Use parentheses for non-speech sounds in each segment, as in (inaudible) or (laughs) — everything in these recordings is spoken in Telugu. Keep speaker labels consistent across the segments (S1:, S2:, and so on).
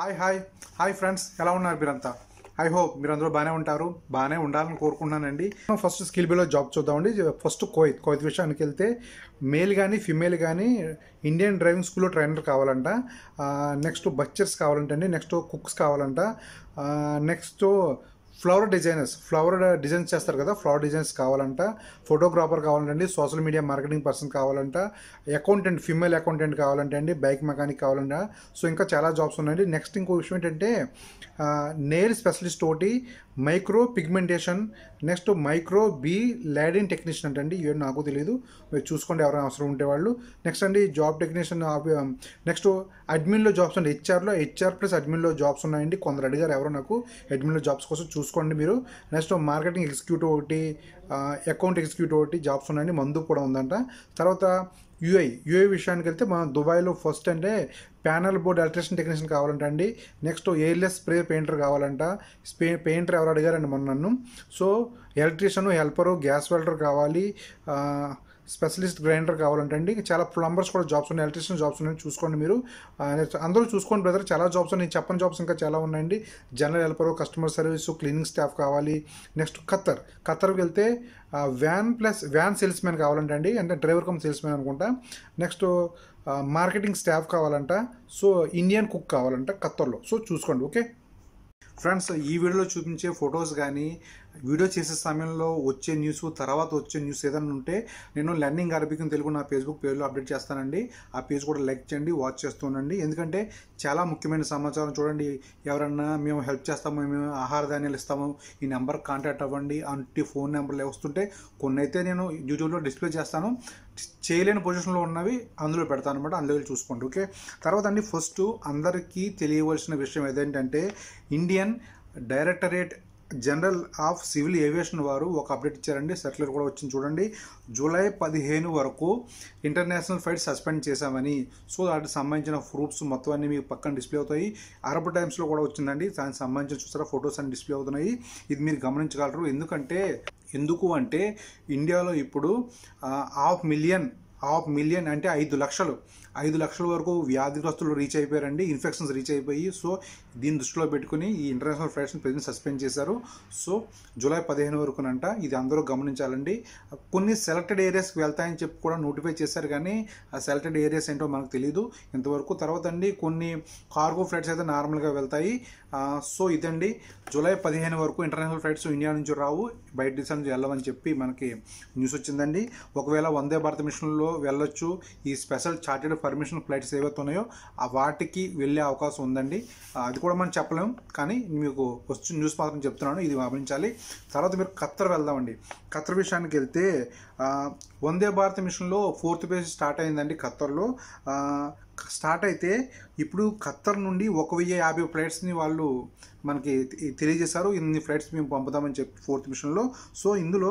S1: హాయ్ హాయ్ హాయ్ ఫ్రెండ్స్ ఎలా ఉన్నారు మీరంతా ఐ హోప్ మీరందరూ బాగానే ఉంటారు బాగానే ఉండాలని కోరుకుంటున్నానండి ఫస్ట్ స్కిల్ బిలో జాబ్ చూద్దామండి ఫస్ట్ కోయిత్ కోయిత్ విషయానికి వెళ్తే మేల్ కానీ ఫిమేల్ కానీ ఇండియన్ డ్రైవింగ్ స్కూల్లో ట్రైనర్ కావాలంట నెక్స్ట్ బచ్చర్స్ కావాలంటండి నెక్స్ట్ కుక్స్ కావాలంట next flower designers flower designs చేస్తారు కదా ఫ్లవర్ డిజైన్స్ కావాలంట ఫోటోగ్రాఫర్ కావాలంటే సోషల్ మీడియా మార్కెటింగ్ పర్సన్ కావాలంట అకౌంటెంట్ ఫిమేల్ అకౌంటెంట్ కావాలంటే అండి బైక్ మెకానిక్ కావాలంట సో ఇంకా చాలా జాబ్స్ ఉన్నాయండి నెక్స్ట్ ఇంకో విషయం ఏంటంటే నేర్ స్పెషలిస్ట్ ఒకటి micro pigmentation next micro blading technician అంటే అండి ఇవన్నీ నాకు తెలియదు మీరు చూసుకోండి ఎవరైనా అవసరం ఉంటే వాళ్ళు నెక్స్ట్ అండి జాబ్ టెక్నీషియన్ నెక్స్ట్ అడ్మిన్లో జాబ్స్ ఉన్నాయి హెచ్ఆర్లో హెచ్ఆర్ ప్లస్ అడ్మిన్లో జాబ్స్ ఉన్నాయండి కొందరు అడిగారు ఎవరో నాకు అడ్మిన్లో జాబ్స్ కోసం చూసి చూసుకోండి మీరు నెక్స్ట్ మార్కెటింగ్ ఎగ్జిక్యూటివ్ ఒకటి అకౌంట్ ఎగ్జిక్యూటివ్ ఒకటి జాబ్స్ ఉన్నాయని మందు కూడా ఉందంట తర్వాత యూఐ యూఐ విషయానికి వెళ్తే మనం దుబాయ్లో ఫస్ట్ అంటే ప్యానల్ బోర్డ్ ఎలక్ట్రిషన్ టెక్నీషియన్ కావాలంట అండి నెక్స్ట్ ఎయిర్లెస్ స్ప్రే పెయింటర్ కావాలంట స్పే పెయింటర్ ఎవరు అడిగారండి మొన్న నన్ను so electrician helper gas welder కావాలి స్పెషలిస్ట్ గ్రైండర్ కావాలంటే అండి చాలా ప్లంబర్స్ కూడా జాబ్స్ ఉన్నాయి ఎలక్ట్రిషియన్ జాబ్స్ ఉన్నాయి చూసుకోండి మీరు అందరూ చూసుకోండి బ్రదర్ చాలా జాబ్స్ ఉన్నాయి చెప్పని జాబ్స్ ఇంకా చాలా ఉన్నాయండి general helper customer service cleaning staff కావాలి నెక్స్ట్ ఖత్తర్ ఖత్తర్కి వెళ్తే van plus van salesman కావాలంటే అండి అంటే డ్రైవర్ కమ్ సేల్స్ మ్యాన్ అనుకుంటా నెక్స్ట్ మార్కెటింగ్ స్టాఫ్ కావాలంట సో ఇండియన్ కుక్ కావాలంట ఖత్తర్లో సో చూసుకోండి ఓకే ఫ్రెండ్స్ ఈ వీడియోలో చూపించే ఫొటోస్ కానీ వీడియో చేసే సమయంలో వచ్చే న్యూస్ తర్వాత వచ్చే న్యూస్ ఏదైనా ఉంటే నేను లెర్నింగ్ అరబిక్ తెలుగు నా ఫేస్బుక్ పేజ్లో అప్డేట్ చేస్తానండి ఆ పేజ్ కూడా లైక్ చేయండి వాచ్ చేస్తుండండి ఎందుకంటే చాలా ముఖ్యమైన సమాచారం చూడండి ఎవరన్నా మేము హెల్ప్ చేస్తాము మేము ఆహార ధాన్యాలు ఇస్తాము ఈ నెంబర్ కాంటాక్ట్ అవ్వండి అంటే ఫోన్ నెంబర్లు వస్తుంటే కొన్ని అయితే నేను యూట్యూబ్లో డిస్ప్లే చేస్తాను చేయలేని పొజిషన్లో ఉన్నవి అందులో పెడతాను అనమాట అందులో చూసుకోండి ఓకే తర్వాత అండి ఫస్ట్ అందరికీ తెలియవలసిన విషయం ఏదేంటంటే Indian directorate general of civil aviation వారు ఒక అప్డేట్ ఇచ్చారండి సెటిలర్ కూడా వచ్చింది చూడండి జూలై పదిహేను వరకు ఇంటర్నేషనల్ ఫ్లైట్ సస్పెండ్ చేశామని సో దానికి సంబంధించిన ప్రూఫ్స్ మొత్తం అన్ని మీకు పక్కన డిస్ప్లే అవుతాయి అరబ్ టైమ్స్లో కూడా వచ్చిందండి దానికి సంబంధించిన చూసారా ఫొటోస్ అన్ని డిస్ప్లే అవుతున్నాయి ఇది మీరు గమనించగలరు ఎందుకంటే ఎందుకు అంటే ఇండియాలో ఇప్పుడు హాఫ్ మిలియన్ హాఫ్ మిలియన్ అంటే ఐదు లక్షలు ఐదు లక్షల వరకు వ్యాధిగ్రస్తులు రీచ్ అయిపోయారండి ఇన్ఫెక్షన్స్ రీచ్ అయిపోయి సో దీన్ని దృష్టిలో పెట్టుకుని ఈ ఇంటర్నేషనల్ ఫ్లైట్స్ని ప్రజెంట్ సస్పెండ్ చేశారు సో జూలై పదిహేను వరకు అంట ఇది అందరూ గమనించాలండి కొన్ని సెలెక్టెడ్ ఏరియాస్కి వెళ్తాయని చెప్పి కూడా నోటిఫై చేశారు కానీ ఆ సెలెక్టెడ్ ఏరియాస్ ఏంటో మనకు తెలియదు ఇంతవరకు తర్వాత అండి కొన్ని కార్గో ఫ్లైట్స్ అయితే నార్మల్గా వెళ్తాయి సో ఇదండి జూలై పదిహేను వరకు ఇంటర్నేషనల్ ఫ్లైట్స్ ఇండియా నుంచి రావు బయట దేశాల నుంచి వెళ్ళవని చెప్పి మనకి న్యూస్ వచ్చిందండి ఒకవేళ వందే భారత మిషన్లో వెళ్ళొచ్చు ఈ స్పెషల్ చార్టెడ్ పర్మిషన్ ఫ్లైట్స్ ఏవైతే ఉన్నాయో ఆ వాటికి వెళ్ళే అవకాశం ఉందండి అది కూడా మనం చెప్పలేము కానీ మీకు వచ్చిన న్యూస్ మాత్రం చెప్తున్నాను ఇది గమనించాలి తర్వాత మీరు ఖత్తర్ వెళ్దామండి ఖత్తర్ విషయానికి వెళ్తే వందే భారత్ మిషన్లో ఫోర్త్ పేజ్ స్టార్ట్ అయిందండి ఖత్తర్లో స్టార్ట్ అయితే ఇప్పుడు ఖత్తర్ నుండి ఒక వెయ్యి యాభై ఫ్లైట్స్ని వాళ్ళు మనకి తెలియజేశారు ఇన్ని ఫ్లైట్స్ మేము పంపుతామని చెప్పి ఫోర్త్ మిషన్లో సో ఇందులో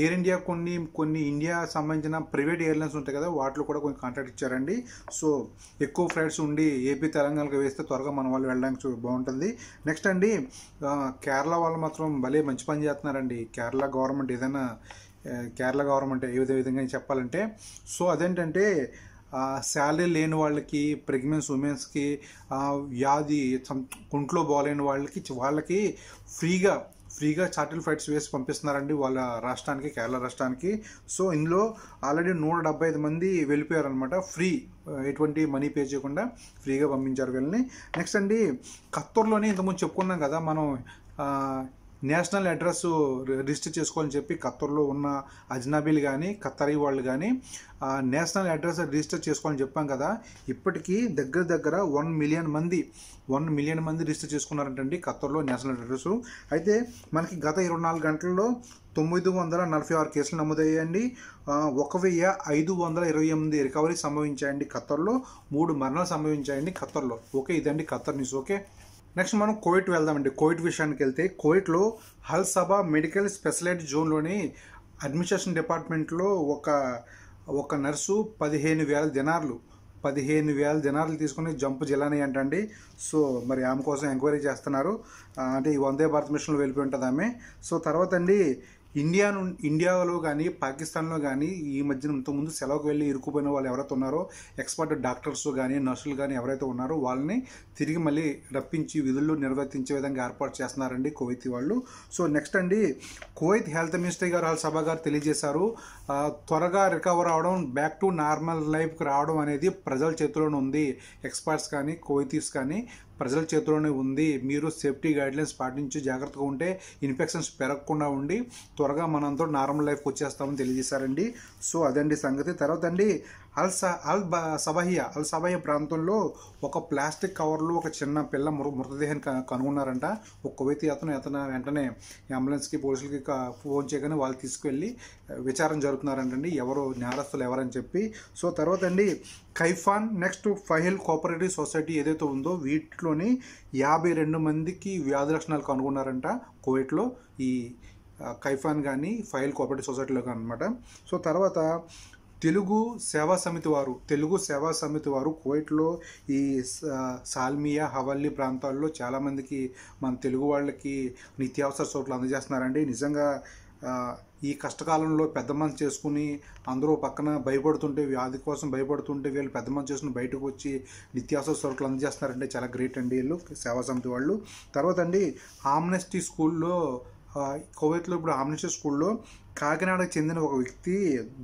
S1: ఎయిర్ ఇండియా కొన్ని కొన్ని ఇండియా సంబంధించిన ప్రైవేట్ ఎయిర్లైన్స్ ఉంటాయి కదా వాటిలో కూడా కొన్ని కాంట్రాక్ట్ ఇచ్చారండి సో ఎక్కువ ఫ్లైట్స్ ఉండి ఏపీ తెలంగాణకి వేస్తే త్వరగా మన వాళ్ళు వెళ్ళడానికి బాగుంటుంది నెక్స్ట్ అండి కేరళ వాళ్ళు మాత్రం భలే మంచి పని చేస్తున్నారండి కేరళ గవర్నమెంట్ ఏదైనా కేరళ గవర్నమెంట్ ఏ విధంగా చెప్పాలంటే సో అదేంటంటే శాలరీ లేని వాళ్ళకి ప్రెగ్నెన్స్ ఉమెన్స్కి వ్యాధి కుంట్లో బాగాలేని వాళ్ళకి వాళ్ళకి ఫ్రీగా ఫ్రీగా చార్టల్ ఫ్లైట్స్ వేసి పంపిస్తున్నారండి వాళ్ళ రాష్ట్రానికి కేరళ రాష్ట్రానికి సో ఇందులో ఆల్రెడీ నూట డెబ్బై ఐదు మంది వెళ్ళిపోయారనమాట ఫ్రీ ఎటువంటి మనీ పే చేయకుండా ఫ్రీగా పంపించారు వీళ్ళని నెక్స్ట్ అండి కత్తూరులోనే ఇంతకుముందు చెప్పుకున్నాం కదా మనం నేషనల్ అడ్రస్ రిజిస్టర్ చేసుకోవాలని చెప్పి ఖత్తర్లో ఉన్న అజ్నాబీలు కానీ ఖత్తరీ వాళ్ళు కానీ నేషనల్ అడ్రస్ రిజిస్టర్ చేసుకోవాలని చెప్పాం కదా ఇప్పటికీ దగ్గర దగ్గర వన్ మిలియన్ మంది వన్ మిలియన్ మంది రిజిస్టర్ చేసుకున్నారంటండి ఖత్తర్లో నేషనల్ అడ్రస్ అయితే మనకి గత ఇరవై నాలుగు గంటల్లో తొమ్మిది వందల నలభై ఆరు కేసులు నమోదయ్యాయండి ఒక వెయ్యి ఐదు వందల ఇరవై ఎనిమిది రికవరీ సంభవించాయండి ఖత్తర్లో మూడు మరణాలు సంభవించాయండి ఖత్తర్లో ఓకే ఇదండి ఖత్తర్ న్యూస్ ఓకే నెక్స్ట్ మనం కోవిట్ వెళ్దామండి కోవిట్ విషయానికి వెళ్తే కోవిట్లో హల్ సభ మెడికల్ స్పెషలిటీ జోన్లోని అడ్మినిస్ట్రేషన్ డిపార్ట్మెంట్లో ఒక ఒక నర్సు పదిహేను వేల దినార్లు పదిహేను వేల దినార్లు తీసుకుని జంపు జిల్లానే అంటండి సో మరి ఆమె కోసం ఎంక్వైరీ చేస్తున్నారు అంటే ఈ వందే భారత్ మిషన్లో వెళ్ళిపోయి ఉంటుంది ఆమె సో తర్వాత అండి ఇండియా ఇండియాలో కానీ పాకిస్తాన్లో కానీ ఈ మధ్యన ఇంతకుముందు సెలవుకు వెళ్ళి ఇరుక్కుపోయిన వాళ్ళు ఎవరైతే ఉన్నారో ఎక్స్పర్ట్ డాక్టర్స్ కానీ నర్సులు కానీ ఎవరైతే ఉన్నారో వాళ్ళని తిరిగి మళ్ళీ రప్పించి విధులు నిర్వర్తించే విధంగా ఏర్పాటు చేస్తున్నారండి కువైతీ వాళ్ళు సో నెక్స్ట్ అండి కువైత్ హెల్త్ మినిస్ట్రీ గారు వాళ్ళ సభ గారు తెలియజేశారు త్వరగా రికవర్ అవడం బ్యాక్ టు నార్మల్ లైఫ్కి రావడం అనేది ప్రజల చేతిలోనే ఉంది ఎక్స్పర్ట్స్ కానీ కువైతీస్ కానీ ప్రజల చేతిలోనే ఉంది మీరు సేఫ్టీ గైడ్లైన్స్ పాటించి జాగ్రత్తగా ఉంటే ఇన్ఫెక్షన్స్ పెరగకుండా ఉండి త్వరగా మనంతో నార్మల్ లైఫ్కి వచ్చేస్తామని తెలియజేశారండి సో అదండి సంగతి తర్వాత అండి అల్ అల్ సబహియా అల్ సబహియా ప్రాంతంలో ఒక ప్లాస్టిక్ కవర్లో ఒక చిన్న పిల్ల మృ మృతదేహాన్ని కనుగొన్నారంట ఒక వ్యక్తి అతను అతను వెంటనే అంబులెన్స్కి పోలీసులకి ఫోన్ చేయగానే వాళ్ళు తీసుకువెళ్ళి విచారణ జరుగుతున్నారంటండి ఎవరు నేరస్తులు ఎవరని చెప్పి సో తర్వాత అండి Kaifan next Fahaheel cooperative society ఏదైతే ఉందో వీటిలోని యాభై రెండు మందికి వ్యాధి లక్షణాలు కనుగొన్నారంట కోవిడ్లో ఈ కైఫాన్ కానీ ఫైల్ కోఆపరేటివ్ సొసైటీలో అనమాట సో తర్వాత తెలుగు సేవా సమితి వారు తెలుగు సేవా సమితి వారు కువైట్లో ఈ సాల్మియా హవల్లీ ప్రాంతాల్లో చాలామందికి మన తెలుగు వాళ్ళకి నిత్యావసర చోట్ల అందజేస్తున్నారండి నిజంగా ఈ కష్టకాలంలో పెద్ద మనసు చేసుకుని అందరూ పక్కన భయపడుతుంటే వ్యాధి కోసం భయపడుతుంటే వీళ్ళు పెద్ద మనసు చేసుకుని బయటకు వచ్చి నిత్యావసర సరుకులు అందజేస్తున్నారంటే చాలా గ్రేట్ అండి వీళ్ళు సేవా సమితి వాళ్ళు తర్వాత అండి ఆమ్నెస్టీ స్కూల్లో కోవేట్లో ఇప్పుడు ఆమ్నిషియస్ స్కూల్లో కాకినాడకు చెందిన ఒక వ్యక్తి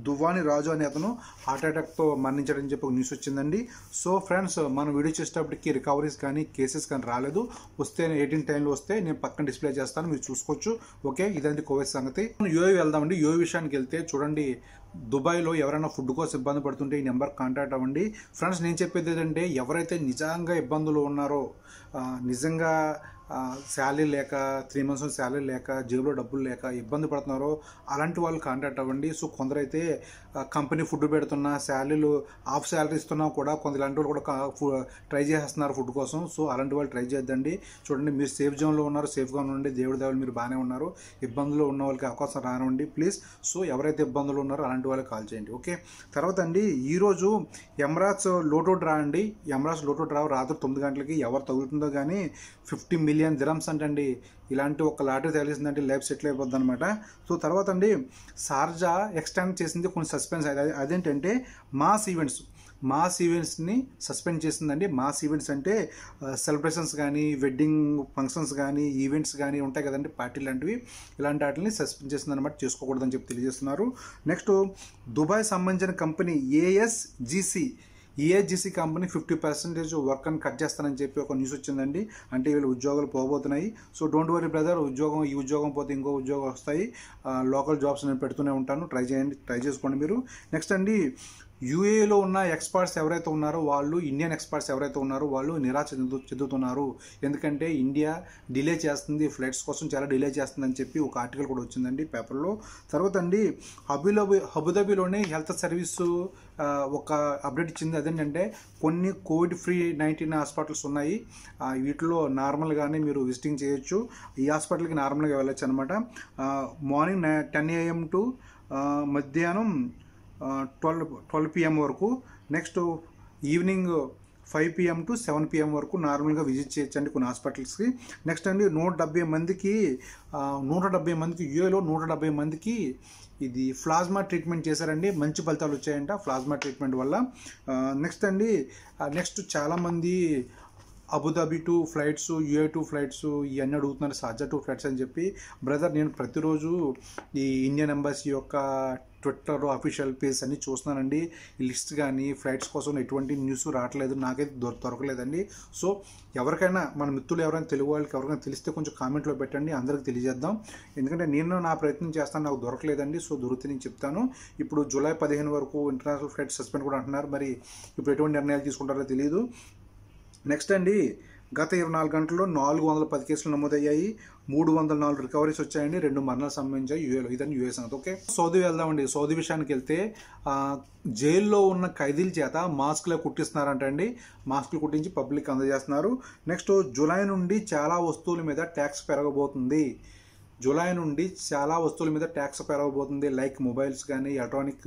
S1: దువ్వాని రాజు అనే అతను హార్ట్ అటాక్తో మరణించాడని చెప్పి ఒక న్యూస్ వచ్చిందండి సో ఫ్రెండ్స్ మనం వీడియో చేసేటప్పటికి రికవరీస్ కానీ కేసెస్ కానీ రాలేదు వస్తే ఎయిటీన్ టైంలో వస్తే నేను పక్కన డిస్ప్లే చేస్తాను మీరు చూసుకోవచ్చు ఓకే ఇదండి కోవిడ్ సంగతి మనం యోవి వెళ్దామండి యూఏ విషయానికి వెళ్తే చూడండి దుబాయ్లో ఎవరైనా ఫుడ్ కోసం ఇబ్బంది పడుతుంటే ఈ నెంబర్ కాంటాక్ట్ అవ్వండి ఫ్రెండ్స్ నేను చెప్పేది ఏంటంటే ఎవరైతే నిజంగా ఇబ్బందులు ఉన్నారో నిజంగా శాలరీ లేక త్రీ మంత్స్ శాలరీ లేక జేబులో డబ్బులు లేక ఇబ్బంది పడుతున్నారో అలాంటి వాళ్ళు కాంటాక్ట్ అవ్వండి సో కొందరైతే కంపెనీ ఫుడ్ పెడుతున్నా శాలరీలు హాఫ్ శాలరీ ఇస్తున్నా కూడా కొంత ఇలాంటి వాళ్ళు కూడా ట్రై చేస్తున్నారు ఫుడ్ కోసం సో అలాంటి వాళ్ళు ట్రై చేద్దండి చూడండి మీరు సేఫ్ జోన్లో ఉన్నారు సేఫ్గా ఉండండి దేవుడి దేవుడు మీరు బాగానే ఉన్నారు ఇబ్బందులు ఉన్న వాళ్ళకి అవకాశం రానివ్వండి ప్లీజ్ సో ఎవరైతే ఇబ్బందులు ఉన్నారో అలాంటి వాళ్ళకి కాల్ చేయండి ఓకే తర్వాత అండి ఈరోజు యమరాజ్ లోటో డ్రా అండి యమరాజ్ లోటో డ్రా రాత్రి తొమ్మిది గంటలకి ఎవరు తగులుతుందో కానీ ఫిఫ్టీ మిలియన్ జిరమ్స్ అంటండి ఇలాంటి ఒక లాటరీ అంటే లైఫ్ సెటిల్ అయిపోద్ది అనమాట సో తర్వాత అండి సార్జా ఎక్స్టెండ్ చేసింది కొన్ని సస్పెన్స్ అది అదేంటంటే మాస్ ఈవెంట్స్ మాస్ ఈవెంట్స్ని సస్పెండ్ చేసిందండి మాస్ ఈవెంట్స్ అంటే సెలబ్రేషన్స్ కానీ వెడ్డింగ్ ఫంక్షన్స్ కానీ ఈవెంట్స్ కానీ ఉంటాయి కదండి పార్టీ లాంటివి ఇలాంటి వాటిని సస్పెండ్ చేసింది అనమాట చేసుకోకూడదని చెప్పి తెలియజేస్తున్నారు నెక్స్ట్ దుబాయ్ సంబంధించిన company ASGC EAGC company fifty percentage work అని కట్ చేస్తానని చెప్పి ఒక న్యూస్ వచ్చిందండి అంటే వీళ్ళు ఉద్యోగాలు పోబోతున్నాయి సో డోంట్ వరీ బ్రదర్ ఉద్యోగం ఈ ఉద్యోగం పోతే ఇంకో ఉద్యోగం వస్తాయి లోకల్ జాబ్స్ నేను పెడుతూనే ఉంటాను ట్రై చేయండి ట్రై చేసుకోండి మీరు నెక్స్ట్ అండి యూఏలో ఉన్న ఎక్స్పర్ట్స్ ఎవరైతే ఉన్నారో వాళ్ళు ఇండియన్ ఎక్స్పర్ట్స్ ఎవరైతే ఉన్నారో వాళ్ళు నిరాశ చెందు చెందుతున్నారు ఎందుకంటే ఇండియా డిలే చేస్తుంది ఫ్లైట్స్ కోసం చాలా డిలే చేస్తుందని చెప్పి ఒక ఆర్టికల్ కూడా వచ్చిందండి పేపర్లో తర్వాత అండి అబుదాబి అబుదాబిలోనే హెల్త్ సర్వీసు ఒక అప్డేట్ ఇచ్చింది అదేంటంటే కొన్ని కోవిడ్ ఫ్రీ నైన్టీన్ హాస్పిటల్స్ ఉన్నాయి వీటిలో నార్మల్గానే మీరు విజిటింగ్ చేయొచ్చు ఈ హాస్పిటల్కి నార్మల్గా వెళ్ళొచ్చు అనమాట మార్నింగ్ టెన్ ఏఎం టు మధ్యాహ్నం ట్వెల్వ్ ట్వెల్వ్ పిఎం వరకు next evening five PM to seven PM వరకు నార్మల్గా విజిట్ చేయొచ్చండి కొన్ని హాస్పిటల్స్కి నెక్స్ట్ అండి నూట డెబ్బై మందికి నూట డెబ్బై మందికి యూఏలో నూట డెబ్బై మందికి ఇది ప్లాస్మా ట్రీట్మెంట్ చేశారండి మంచి ఫలితాలు వచ్చాయంట ప్లాస్మా ట్రీట్మెంట్ వల్ల నెక్స్ట్ అండి నెక్స్ట్ చాలామంది Abu Dhabi to flights UAE to flights ఇవన్నీ అడుగుతున్నారు సాజా టు ఫ్లైట్స్ అని చెప్పి బ్రదర్ నేను ప్రతిరోజు ఈ ఇండియన్ ఎంబసీ యొక్క ట్విట్టర్ అఫీషియల్ పేజ్ అన్ని చూస్తున్నానండి లిస్ట్ కానీ ఫ్లైట్స్ కోసం ఎటువంటి న్యూస్ రావట్లేదు నాకైతే దొర దొరకలేదండి సో ఎవరికైనా మన మిత్రులు ఎవరైనా తెలుగు వాళ్ళకి ఎవరికైనా తెలిస్తే కొంచెం కామెంట్లో పెట్టండి అందరికి తెలియజేద్దాం ఎందుకంటే నేను నా ప్రయత్నం చేస్తాను నాకు దొరకలేదండి సో దొరికితే నేను చెప్తాను ఇప్పుడు జూలై పదిహేను వరకు ఇంటర్నేషనల్ ఫ్లైట్ సస్పెండ్ కూడా అంటున్నారు మరి ఇప్పుడు ఎటువంటి నిర్ణయాలు తీసుకుంటారో తెలియదు నెక్స్ట్ అండి గత ఇరవై నాలుగు గంటల్లో నాలుగు వందల పది కేసులు నమోదయ్యాయి మూడు వందల నాలుగు రికవరీస్ వచ్చాయండి రెండు మరణాలు సంబంధించాయి యూఏలో ఇదని యూఏ సంగతి ఓకే సౌదీ వెళ్దామండి సౌదీ విషయానికి వెళ్తే జైల్లో ఉన్న ఖైదీల చేత మాస్క్లు అండి మాస్క్లు కుట్టించి పబ్లిక్ అందజేస్తున్నారు నెక్స్ట్ జూలై నుండి చాలా వస్తువుల మీద ట్యాక్స్ పెరగబోతుంది జులై నుండి చాలా వస్తువుల మీద ట్యాక్స్ పెరగబోతుంది లైక్ మొబైల్స్ కానీ ఎలక్ట్రానిక్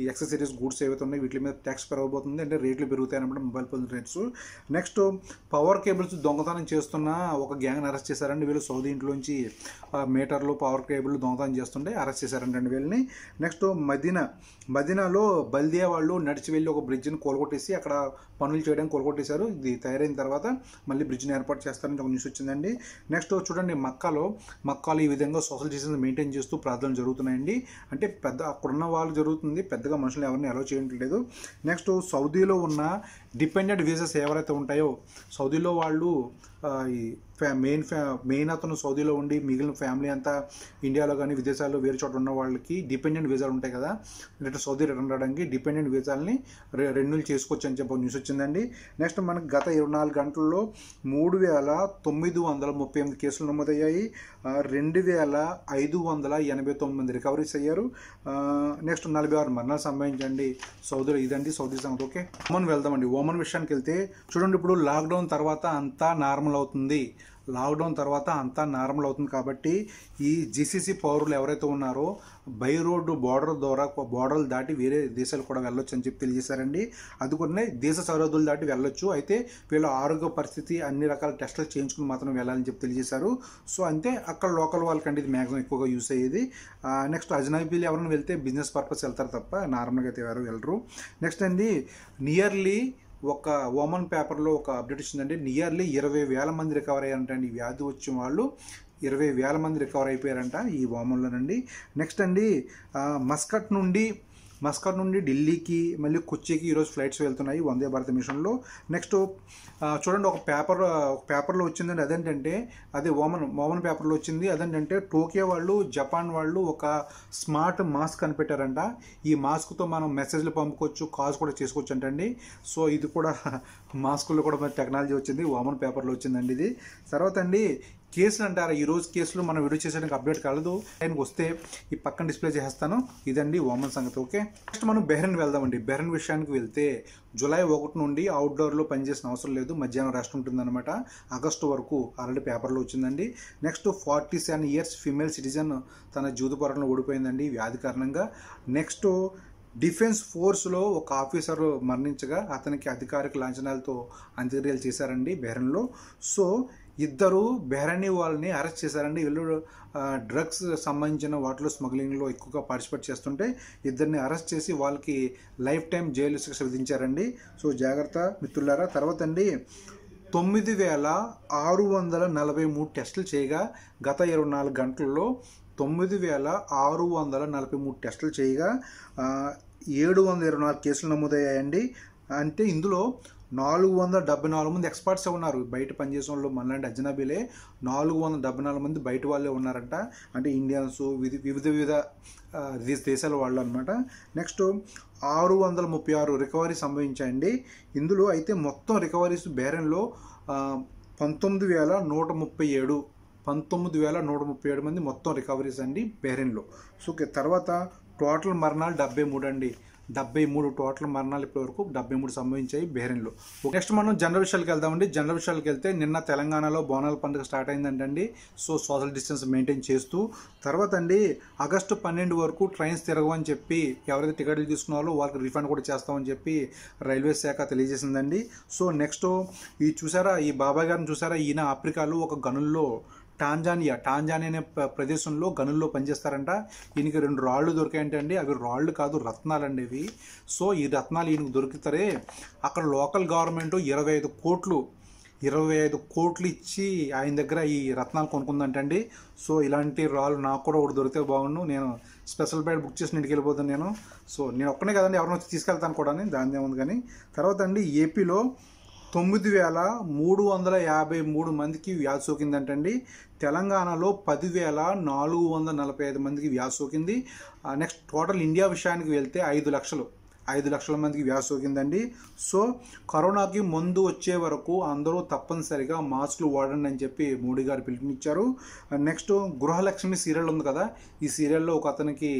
S1: ఈ యాక్సెసరీస్ గూడ్స్ ఏవైతే ఉన్నాయి వీటి మీద ట్యాక్స్ పెరగబోతుంది అంటే రేట్లు పెరుగుతాయి అనమాట mobile phone rates next power cables దొంగతనం చేస్తున్న ఒక గ్యాంగ్ని అరెస్ట్ చేశారండి వీళ్ళు సౌదీ ఇంట్లోంచి మీటర్లు పవర్ కేబుల్ దొంగతనం చేస్తుంటే అరెస్ట్ చేశారండి అండి వీళ్ళని నెక్స్ట్ మదీనా మదీనాలో బల్దియా వాళ్ళు నడిచి వెళ్ళి ఒక బ్రిడ్జ్ని కోలగొట్టేసి అక్కడ పనులు చేయడం కోలగొట్టేశారు ఇది తయారైన తర్వాత మళ్ళీ బ్రిడ్జ్ని ఏర్పాటు చేస్తారని ఒక న్యూస్ వచ్చిందండి నెక్స్ట్ చూడండి మక్కాలో మక్కాలు ఈ విధంగా సోషల్ డిస్టెన్స్ మెయింటైన్ చేస్తూ ప్రార్థనలు జరుగుతున్నాయండి అంటే పెద్ద అక్కడున్న వాళ్ళు జరుగుతుంది పెద్ద పెద్దగా మనుషులు ఎవరిని అలౌ చేయట్లేదు నెక్స్ట్ సౌదీలో ఉన్న డిపెండెంట్ వీసాస్ ఎవరైతే ఉంటాయో సౌదీలో వాళ్ళు ఈ మెయిన్ ఫ్యా మెయిన్ అతను సౌదీలో ఉండి మిగిలిన ఫ్యామిలీ అంతా ఇండియాలో కానీ విదేశాల్లో వేరే చోట ఉన్న వాళ్ళకి డిపెండెంట్ వీసాలు ఉంటాయి కదా అంటే సౌదీ రిటర్న్ రావడానికి డిపెండెంట్ వీసాలని రెన్యూల్ చేసుకోవచ్చు అని చెప్పి న్యూస్ వచ్చిందండి నెక్స్ట్ మనకు గత ఇరవై నాలుగు గంటల్లో మూడు వేల తొమ్మిది వందల ముప్పై ఎనిమిది కేసులు నమోదయ్యాయి రెండు వేల ఐదు వందల ఎనభై తొమ్మిది రికవరీస్ అయ్యారు నెక్స్ట్ నలభై ఆరు మరణాలు సంబంధించండి సౌదీలో ఇదండి సౌదీ సంగతి ఓకే ఒమన్ వెళ్దామండి ఉమెన్ విషయానికి వెళ్తే చూడండి ఇప్పుడు లాక్డౌన్ తర్వాత అంతా నార్మల్ అవుతుంది లాక్డౌన్ తర్వాత అంతా నార్మల్ అవుతుంది కాబట్టి ఈ జీసీసీ పౌరులు ఎవరైతే ఉన్నారో బై రోడ్డు బార్డర్ ద్వారా బార్డర్లు దాటి వేరే దేశాలు కూడా వెళ్ళొచ్చు అని చెప్పి తెలియజేశారండి అది కూడా దేశ సరిహద్దులు దాటి వెళ్ళొచ్చు అయితే వీళ్ళ ఆరోగ్య పరిస్థితి అన్ని రకాల టెస్టులు చేయించుకుని మాత్రం వెళ్ళాలని చెప్పి తెలియజేశారు సో అంతే అక్కడ లోకల్ వాళ్ళకంటే ఇది మ్యాక్సిమం ఎక్కువగా యూస్ అయ్యేది నెక్స్ట్ అజనాబీలు ఎవరైనా వెళ్తే బిజినెస్ పర్పస్ వెళ్తారు తప్ప నార్మల్గా అయితే ఎవరు వెళ్ళరు నెక్స్ట్ అండి నియర్లీ ఒక ఓమన్ పేపర్లో ఒక అప్డేట్ వచ్చిందండి నియర్లీ ఇరవై వేల మంది రికవర్ అయ్యారంటండి ఈ వ్యాధి వచ్చిన వాళ్ళు ఇరవై వేల మంది రికవర్ అయిపోయారంట ఈ ఓమన్లోనండి నెక్స్ట్ అండి మస్కట్ నుండి మస్కార్ నుండి ఢిల్లీకి మళ్ళీ కొచ్చికి ఈరోజు ఫ్లైట్స్ వెళ్తున్నాయి వందే భారత్ మిషన్లో నెక్స్ట్ చూడండి ఒక పేపర్ ఒక పేపర్లో వచ్చిందండి అదేంటంటే అది ఓమన్ ఓమన్ పేపర్లో వచ్చింది అదేంటంటే టోక్యో వాళ్ళు జపాన్ వాళ్ళు ఒక స్మార్ట్ మాస్క్ కనిపెట్టారంట ఈ మాస్క్తో మనం మెసేజ్లు పంపుకోవచ్చు కాల్స్ కూడా చేసుకోవచ్చు అంటండి సో ఇది కూడా (laughs) మాస్కుల్లో కూడా టెక్నాలజీ వచ్చింది ఓమన్ పేపర్లో వచ్చిందండి ఇది తర్వాత అండి కేసులు అంటారా ఈరోజు కేసులు మనం వీడియో చేసేందుకు అప్డేట్ కలదు ఆయనకు వస్తే ఈ పక్కన డిస్ప్లే చేస్తాను ఇదండి ఓమన్ సంగతి ఓకే నెక్స్ట్ మనం బెహ్రెన్ వెళ్దామండి బెహ్రెన్ విషయానికి వెళ్తే జూలై ఒకటి నుండి అవుట్డోర్లో పనిచేసిన అవసరం లేదు మధ్యాహ్నం రెస్ట్ ఉంటుందన్నమాట ఆగస్టు వరకు ఆల్రెడీ పేపర్లో వచ్చిందండి next forty seven years female citizen తన జీవిత పొరలో ఓడిపోయిందండి వ్యాధి కారణంగా నెక్స్ట్ డిఫెన్స్ ఫోర్స్లో ఒక ఆఫీసర్ మరణించగా అతనికి అధికారిక లాంఛనాలతో అంత్యక్రియలు చేశారండి బెహ్రెన్లో సో ఇద్దరు బెహరణి వాళ్ళని అరెస్ట్ చేశారండి వీళ్ళు డ్రగ్స్ సంబంధించిన వాటిలో స్మగ్లింగ్లో ఎక్కువగా పార్టిసిపేట్ చేస్తుంటే ఇద్దరిని అరెస్ట్ చేసి వాళ్ళకి లైఫ్ టైం జైలు శిక్ష విధించారండి సో జాగ్రత్త మిత్రులారా తర్వాత అండి తొమ్మిది వేల ఆరు వందల నలభై మూడు టెస్టులు చేయగా గత ఇరవై నాలుగు గంటల్లో తొమ్మిది వేల ఆరు వందల నలభై మూడు టెస్టులు చేయగా ఏడు వందల ఇరవై నాలుగు కేసులు నమోదయ్యాయండి అంటే ఇందులో నాలుగు వందల డెబ్బై నాలుగు మంది ఎక్స్పర్ట్స్ ఉన్నారు బయట పనిచేసే వాళ్ళు మనలాంటి అజనబీలే నాలుగు వందల డెబ్బై నాలుగు మంది బయట వాళ్ళే ఉన్నారంట అంటే ఇండియన్స్ వివిధ వివిధ దేశాల వాళ్ళు అనమాట నెక్స్ట్ ఆరు వందల ముప్పై ఆరు రికవరీ సంభవించాయండి ఇందులో అయితే మొత్తం రికవరీస్ బేరంలో పంతొమ్మిది వేల నూట ముప్పై ఏడు పంతొమ్మిది వేల నూట ముప్పై ఏడు మంది మొత్తం రికవరీస్ అండి బేరెన్లో సో తర్వాత టోటల్ మరణాలు డెబ్బై మూడు అండి డెబ్బై మూడు టోటల్ మరణాలు ఇప్పటి వరకు డెబ్బై మూడు సంభవించాయి బెహ్రెన్లో నెక్స్ట్ మనం జనరల్ విషయాలకు వెళ్దామండి జనరల్ విషయాలకు వెళ్తే నిన్న తెలంగాణలో బోనాల పండుగ స్టార్ట్ అయిందంటండి సో సోషల్ డిస్టెన్స్ మెయింటైన్ చేస్తూ తర్వాత అండి ఆగస్టు పన్నెండు వరకు ట్రైన్స్ తిరగవని చెప్పి ఎవరైతే టికెట్లు తీసుకున్నారో వాళ్ళకి రిఫండ్ కూడా చేస్తామని చెప్పి రైల్వే శాఖ తెలియజేసిందండి సో నెక్స్ట్ ఈ చూసారా ఈ బాబాయ్ గారిని చూసారా ఈయన ఆఫ్రికాలో ఒక గనుల్లో టాంజానియా టాంజానియా అనే ప్రదేశంలో గనుల్లో పనిచేస్తారంట ఈయనకి రెండు రాళ్ళు దొరికాయంటే అండి అవి రాళ్ళు కాదు రత్నాలు అండి ఇవి సో ఈ రత్నాలు ఈయనకు దొరికితే అక్కడ లోకల్ గవర్నమెంట్ ఇరవై ఐదు కోట్లు ఇరవై ఐదు కోట్లు ఇచ్చి ఆయన దగ్గర ఈ రత్నాలు కొనుక్కుందంటండి సో ఇలాంటి రాళ్ళు నాకు కూడా ఒకటి దొరికితే బాగుండు నేను స్పెషల్ బ్యాడ్ బుక్ చేసి ఇంటికి వెళ్ళిపోతాను నేను సో నేను ఒక్కనే కదండి ఎవరినొచ్చి తీసుకెళ్తాను కూడా దాని ఏముంది కానీ తర్వాత అండి ఏపీలో తొమ్మిది వేల మూడు వందల యాభై మూడు మందికి వ్యాధి సోకిందంటండి తెలంగాణలో పదివేల నాలుగు వందల నలభై ఐదు మందికి వ్యాధి సోకింది నెక్స్ట్ టోటల్ ఇండియా విషయానికి వెళ్తే ఐదు లక్షలు ఐదు లక్షల మందికి వ్యాధి సోకిందండి సో కరోనాకి ముందు వచ్చే వరకు అందరూ తప్పనిసరిగా మాస్కులు వాడండి అని చెప్పి మోడీ గారు పిలుపునిచ్చారు నెక్స్ట్ గృహలక్ష్మి సీరియల్ ఉంది కదా ఈ సీరియల్లో ఒక అతనికి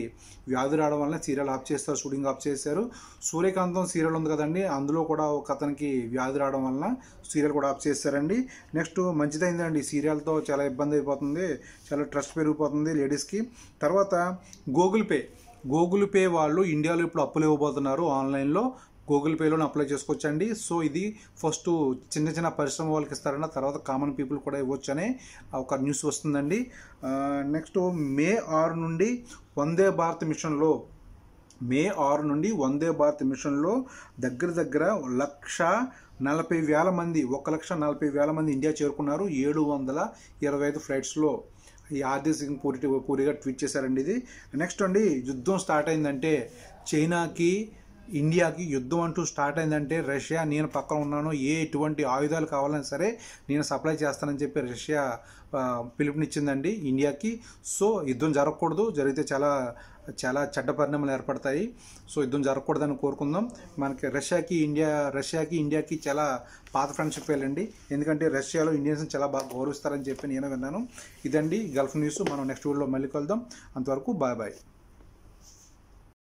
S1: వ్యాధి రావడం వల్ల సీరియల్ ఆఫ్ చేస్తారు షూటింగ్ ఆఫ్ చేశారు సూర్యకాంతం సీరియల్ ఉంది కదండి అందులో కూడా ఒక అతనికి వ్యాధి రావడం వలన సీరియల్ కూడా ఆఫ్ చేస్తారండి నెక్స్ట్ మంచిదైందండి సీరియల్తో చాలా ఇబ్బంది అయిపోతుంది చాలా ట్రస్ట్ పెరిగిపోతుంది లేడీస్కి తర్వాత గూగుల్ పే గూగుల్ పే వాళ్ళు ఇండియాలో ఇప్పుడు అప్పులు ఇవ్వబోతున్నారు ఆన్లైన్లో గూగుల్ పేలోనే అప్లై చేసుకోవచ్చండి సో ఇది ఫస్ట్ చిన్న చిన్న పరిశ్రమ వాళ్ళకి ఇస్తారన్న తర్వాత కామన్ పీపుల్ కూడా ఇవ్వచ్చు అనే ఒక న్యూస్ వస్తుందండి నెక్స్ట్ మే ఆరు నుండి వందే భారత్ మిషన్లో మే ఆరు నుండి వందే భారత్ మిషన్లో దగ్గర దగ్గర లక్ష నలభై వేల మంది ఒక లక్ష నలభై వేల మంది ఇండియా చేరుకున్నారు ఏడు వందల ఇరవై ఐదు ఫ్లైట్స్లో ఈ ఆర్థిక సింగ్ పూరి పూరిగా ట్వీట్ చేశారండి ఇది నెక్స్ట్ అండి యుద్ధం స్టార్ట్ అయిందంటే చైనాకి ఇండియాకి యుద్ధం అంటూ స్టార్ట్ అయిందంటే రష్యా నేను పక్కన ఉన్నాను ఏ ఎటువంటి ఆయుధాలు కావాలన్నా సరే నేను సప్లై చేస్తానని చెప్పి రష్యా పిలుపునిచ్చిందండి ఇండియాకి సో యుద్ధం జరగకూడదు జరిగితే చాలా చాలా చెడ్డ పరిణామాలు ఏర్పడతాయి సో యుద్ధం జరగకూడదని కోరుకుందాం మనకి రష్యాకి ఇండియా రష్యాకి ఇండియాకి చాలా పాత ఫ్రెండ్షిప్ వెళ్ళండి ఎందుకంటే రష్యాలో ఇండియన్స్ని చాలా బాగా గౌరవిస్తారని చెప్పి నేను విన్నాను ఇదండి గల్ఫ్ న్యూస్ మనం నెక్స్ట్ వీడియోలో మళ్ళీ కలుద్దాం అంతవరకు బాయ్ బాయ్